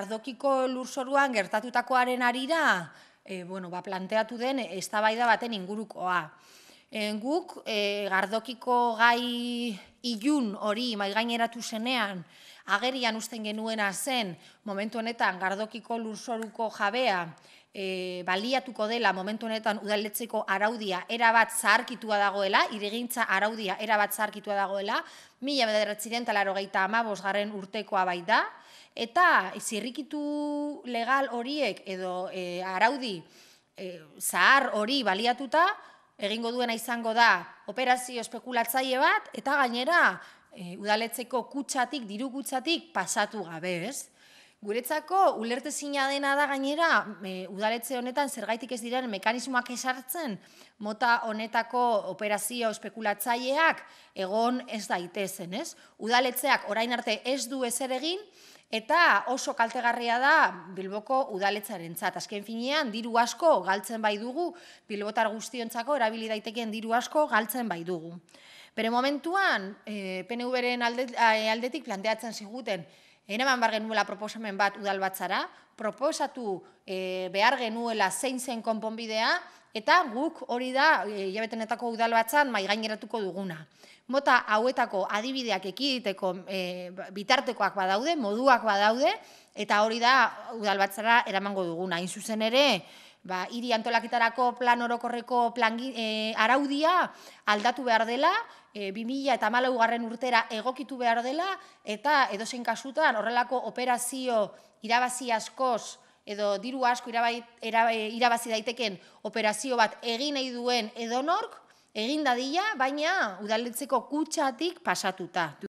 Ardokiko lurzoruan gertatutakoaren arira, eh, bueno, ba, planteatu den, eztabaida baten ingurukoa. Eh, guk eh, gardokiko gai ilun hori maigaineratu zenean agerian uzten genuena zen momentu honetan gardokiko lursoruko jabea e, baliatuko dela momentu honetan udaletzeko araudia era bat zaharkitua dagoela iregintza araudia era bat zaharkitua dagoela 1985 garren urtekoa bai da eta zirrikitu legal horiek edo araudi zahar hori baliatuta egingo duena izango da operazio spekulatzaile bat eta gainera eh, udaletzeko kutsatik diru pasatu gabe, ez? Guretzako ulertezina dena da gainera e, eh, udaletze honetan zergaitik ez diren mekanismoak esartzen mota honetako operazio spekulatzaileak egon ez daitezen, ez? Udaletzeak orain arte ez du ezer egin, Eta oso kaltegarria da Bilboko udaletzaren tzat. Azken finean, diru asko galtzen bai dugu, Bilbotar guztiontzako erabili daitekeen diru asko galtzen bai dugu. Bere momentuan, e, eh, PNV-ren eh, aldetik planteatzen ziguten, eneman bar genuela proposamen bat udal batzara, proposatu eh, behar genuela zein zen konponbidea, Eta guk hori da, jabetenetako e, udal batzan, maigaineratuko duguna. Mota hauetako adibideak ekiditeko e, ba, bitartekoak badaude, moduak badaude, eta hori da udal batzara duguna. goduguna. Inzuzen ere, ba, iri antolakitarako plan orokorreko plan, e, araudia aldatu behar dela, e, 2000 eta malau urtera egokitu behar dela, eta edozen kasutan horrelako operazio irabazi askoz edo diru asko irabazi daiteken operazio bat egin nahi duen edonork, egin dadila, baina udaletzeko kutsatik pasatuta.